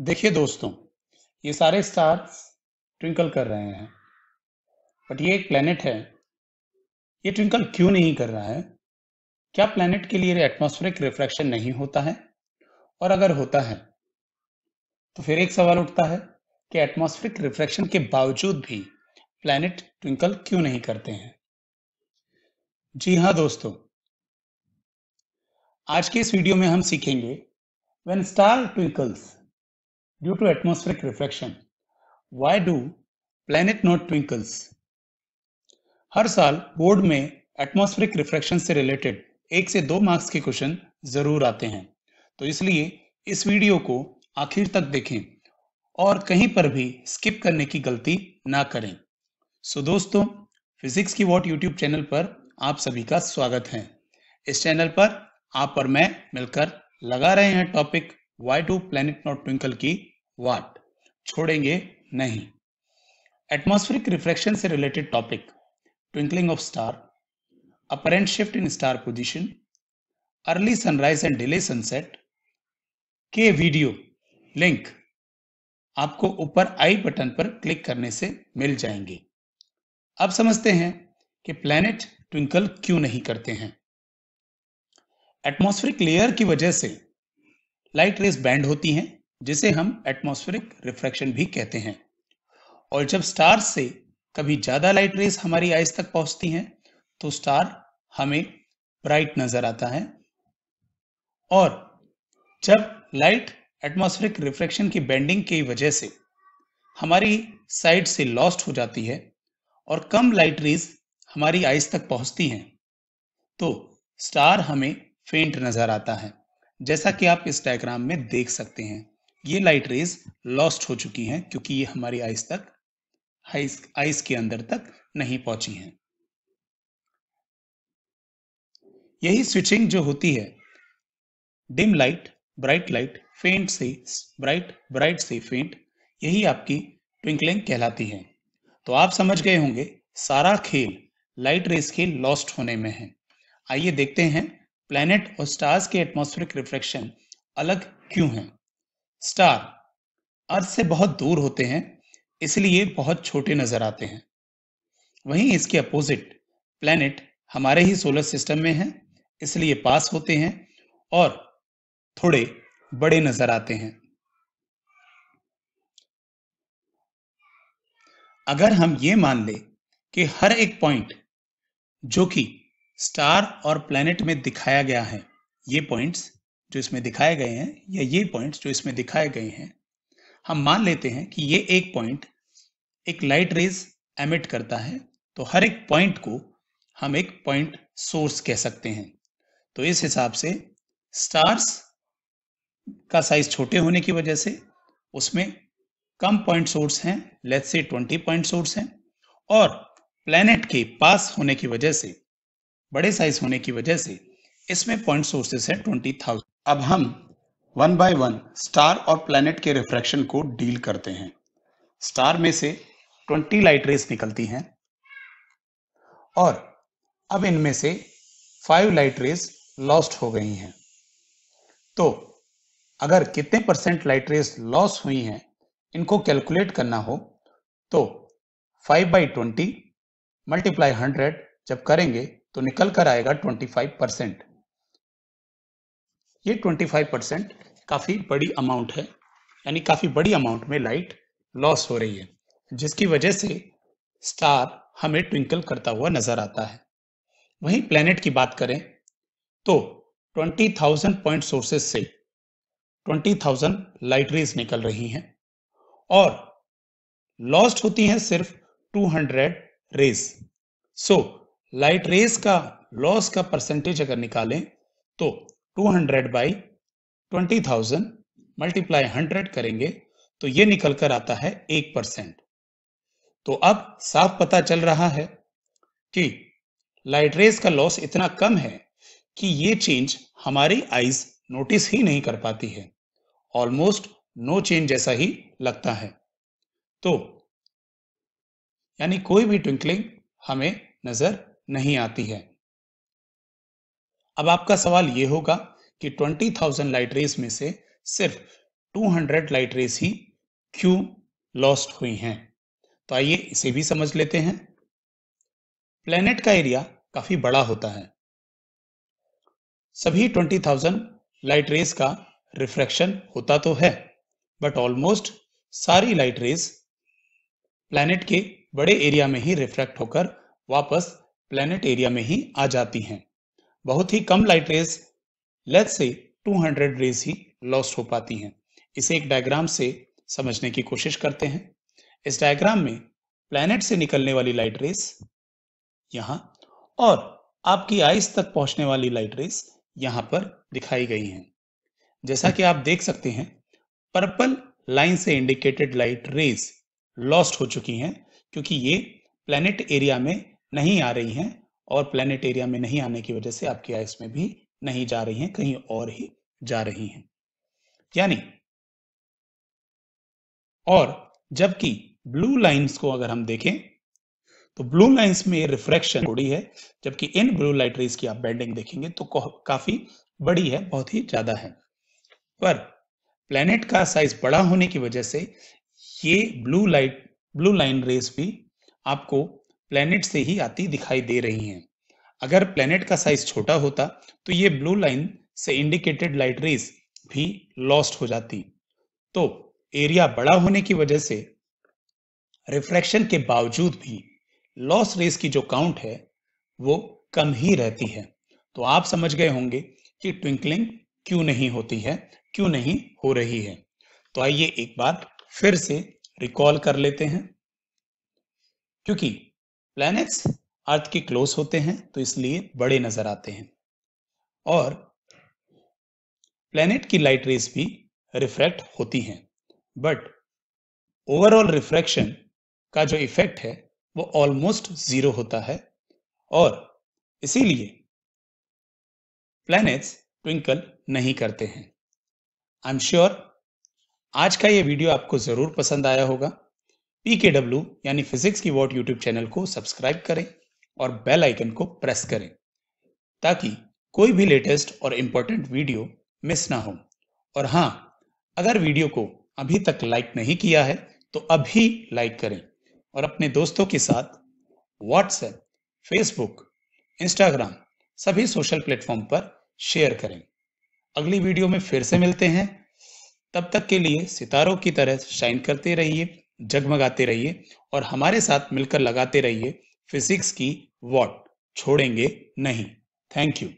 देखिए दोस्तों ये सारे स्टार्स ट्विंकल कर रहे हैं बट ये एक प्लेनेट है ये ट्विंकल क्यों नहीं कर रहा है क्या प्लेनेट के लिए एटमॉस्फेरिक रिफ्लेक्शन नहीं होता है और अगर होता है तो फिर एक सवाल उठता है कि एटमॉस्फेरिक रिफ्रैक्शन के बावजूद भी प्लेनेट ट्विंकल क्यों नहीं करते हैं जी हाँ दोस्तों आज के इस वीडियो में हम सीखेंगे when star twinkles due to atmospheric reflection. Why do planet not twinkles? हर साल बोर्ड में एटमॉस्फेरिक रिफ्रैक्शन से रिलेटेड एक से दो मार्क्स के क्वेश्चन जरूर आते हैं तो इसलिए इस वीडियो को आखिर तक देखें और कहीं पर भी स्किप करने की गलती ना करें सो so दोस्तों फिजिक्स की वॉट यूट्यूब चैनल पर आप सभी का स्वागत है इस चैनल पर आप और मैं मिलकर लगा रहे हैं topic why do planet not twinkle की वाट छोड़ेंगे नहीं एटमॉस्फेरिक रिफ्लेक्शन से related topic twinkling of star apparent shift in star position early sunrise and delay sunset के वीडियो लिंक आपको ऊपर आई बटन पर क्लिक करने से मिल जाएंगे अब समझते हैं कि प्लैनेट ट्विंकल क्यों नहीं करते हैं एटमॉस्फेरिक लेयर की वजह से लाइट रेस बैंड होती हैं जिसे हम एटमॉस्फेरिक रिफ्रैक्शन भी कहते हैं और जब स्टार से कभी ज्यादा लाइट रेस हमारी आइज तक पहुंचती हैं तो स्टार हमें ब्राइट नजर आता है और जब लाइट एटमॉस्फेरिक रिफ्रैक्शन की बेंडिंग की वजह से हमारी साइड से लॉस्ट हो जाती है और कम लाइट रेस हमारी आइज तक पहुंचती हैं तो स्टार हमें फेंट नजर आता है जैसा कि आप इस डायग्राम में देख सकते हैं ये लाइट रेज लॉस्ट हो चुकी हैं क्योंकि ये हमारी आइस तक आइस आइस के अंदर तक नहीं पहुंची हैं यही स्विचिंग जो होती है डिम लाइट ब्राइट लाइट फेंट से ब्राइट ब्राइट से फेंट यही आपकी ट्विंकलिंग कहलाती है तो आप समझ गए होंगे सारा खेल लाइट रेस के लॉस्ट होने में है आइए देखते हैं प्लैनेट और स्टार्स के एटमॉस्फेरिक रिफ्लेक्शन अलग क्यों हैं स्टार अर्थ से बहुत दूर होते हैं इसलिए बहुत छोटे नजर आते हैं वहीं इसके अपोजिट प्लैनेट हमारे ही सोलर सिस्टम में हैं इसलिए पास होते हैं और थोड़े बड़े नजर आते हैं अगर हम ये मान ले कि हर एक पॉइंट जो कि स्टार और प्लैनेट में दिखाया गया है ये पॉइंट्स जो इसमें दिखाए गए हैं या ये पॉइंट्स जो इसमें दिखाए गए हैं हम मान लेते हैं कि ये एक पॉइंट एक लाइट रेज एमिट करता है तो हर एक पॉइंट को हम एक पॉइंट सोर्स कह सकते हैं तो इस हिसाब से स्टार्स का साइज छोटे होने की वजह से उसमें कम पॉइंट सोर्स हैं लेट्स से 20 पॉइंट सोर्स हैं और प्लेनेट के पास होने की वजह से बड़े साइज होने की वजह से इसमें पॉइंट सोर्सेस हैं 20,000 अब हम वन बाय वन स्टार और प्लैनेट के रिफ्रैक्शन को डील करते हैं स्टार में से 20 लाइट रेस निकलती हैं और अब इनमें से 5 लाइट रेस लॉस्ट हो गई हैं तो अगर कितने परसेंट लाइट रेस लॉस हुई हैं इनको कैलकुलेट करना हो तो 5 बाई ट्वेंटी मल्टीप्लाई हंड्रेड जब करेंगे तो निकल कर आएगा 25 परसेंट ये 25 परसेंट काफ़ी बड़ी अमाउंट है यानी काफ़ी बड़ी अमाउंट में लाइट लॉस हो रही है जिसकी वजह से स्टार हमें ट्विंकल करता हुआ नजर आता है वहीं प्लेनेट की बात करें तो 20,000 पॉइंट सोर्सेस से 20,000 लाइट रेज निकल रही हैं और लॉस्ट होती हैं सिर्फ 200 रेज सो लाइट रेज का लॉस का परसेंटेज अगर निकालें तो 200 बाई 20,000 मल्टीप्लाई 100 करेंगे तो ये निकल कर आता है एक परसेंट तो अब साफ पता चल रहा है कि लाइट रेस का लॉस इतना कम है कि ये चेंज हमारी आईज नोटिस ही नहीं कर पाती है ऑलमोस्ट नो चेंज जैसा ही लगता है तो यानी कोई भी ट्विंकलिंग हमें नजर नहीं आती है अब आपका सवाल ये होगा कि 20,000 लाइट रेस में से सिर्फ 200 लाइट रेस ही क्यों लॉस्ट हुई हैं तो आइए इसे भी समझ लेते हैं प्लेनेट का एरिया काफी बड़ा होता है सभी 20,000 लाइट रेस का रिफ्रैक्शन होता तो है बट ऑलमोस्ट सारी लाइट रेस प्लेनेट के बड़े एरिया में ही रिफ्रैक्ट होकर वापस प्लेनेट एरिया में ही आ जाती हैं बहुत ही कम light rays let say 200 raise he lost हो पाती हैं इसे एक डायग्राम से समझने की कोशिश करते हैं इस डायग्राम में प्लैनेट से निकलने वाली लाइट रेस यहाँ और आपकी आइस तक पहुंचने वाली लाइट रेस यहाँ पर दिखाई गई हैं जैसा कि आप देख सकते हैं पर्पल लाइन से इंडिकेटेड लाइट रेस लॉस्ट हो चुकी हैं क्योंकि ये प्लैनेट एरिया में नहीं आ रही हैं और प्लेनेट एरिया में नहीं आने की वजह से आपकी आइस में भी नहीं जा रही हैं कहीं और ही जा रही हैं यानी और जबकि ब्लू लाइंस को अगर हम देखें तो ब्लू लाइंस में रिफ्रेक्शन थोड़ी है जबकि इन ब्लू लाइट रेज की आप बेंडिंग देखेंगे तो काफी बड़ी है बहुत ही ज्यादा है पर प्लेनेट का साइज बड़ा होने की वजह से ये blue light blue line rays भी आपको प्लैनेट से ही आती दिखाई दे रही हैं अगर प्लैनेट का साइज छोटा होता तो ये ब्लू लाइन से इंडिकेटेड लाइट रेस भी लॉस्ट हो जाती तो एरिया बड़ा होने की वजह से रिफ्रैक्शन के बावजूद भी लॉस रेस की जो काउंट है वो कम ही रहती है तो आप समझ गए होंगे कि ट्विंकलिंग क्यों नहीं होती है क्यों नहीं हो रही है तो आइए एक बार फिर से रिकॉल कर लेते हैं क्योंकि प्लैनेट्स अर्थ के क्लोज होते हैं तो इसलिए बड़े नजर आते हैं और प्लैनेट की लाइट रेस भी रिफ्रैक्ट होती हैं बट ओवरऑल रिफ्रैक्शन का जो इफेक्ट है वो ऑलमोस्ट जीरो होता है और इसीलिए प्लैनेट्स ट्विंकल नहीं करते हैं आई एम श्योर आज का ये वीडियो आपको ज़रूर पसंद आया होगा पीकेडब्ल्यू यानी फिजिक्स की वॉट यूट्यूब चैनल को सब्सक्राइब करें और बेल आइकन को प्रेस करें ताकि कोई भी लेटेस्ट और इम्पोर्टेंट वीडियो मिस ना हो और हाँ अगर वीडियो को अभी तक लाइक नहीं किया है तो अभी लाइक करें और अपने दोस्तों के साथ व्हाट्सएप फेसबुक इंस्टाग्राम सभी सोशल प्लेटफॉर्म पर शेयर करें अगली वीडियो में फिर से मिलते हैं तब तक के लिए सितारों की तरह शाइन करते रहिए जगमगाते रहिए और हमारे साथ मिलकर लगाते रहिए फिजिक्स की वॉट छोड़ेंगे नहीं थैंक यू